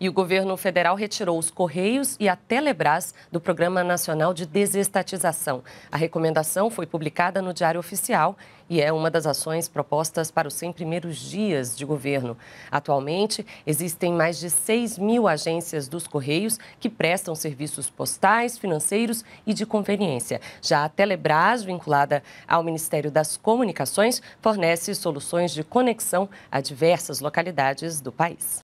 E o governo federal retirou os Correios e a Telebrás do Programa Nacional de Desestatização. A recomendação foi publicada no Diário Oficial e é uma das ações propostas para os 100 primeiros dias de governo. Atualmente, existem mais de 6 mil agências dos Correios que prestam serviços postais, financeiros e de conveniência. Já a Telebrás, vinculada ao Ministério das Comunicações, fornece soluções de conexão a diversas localidades do país.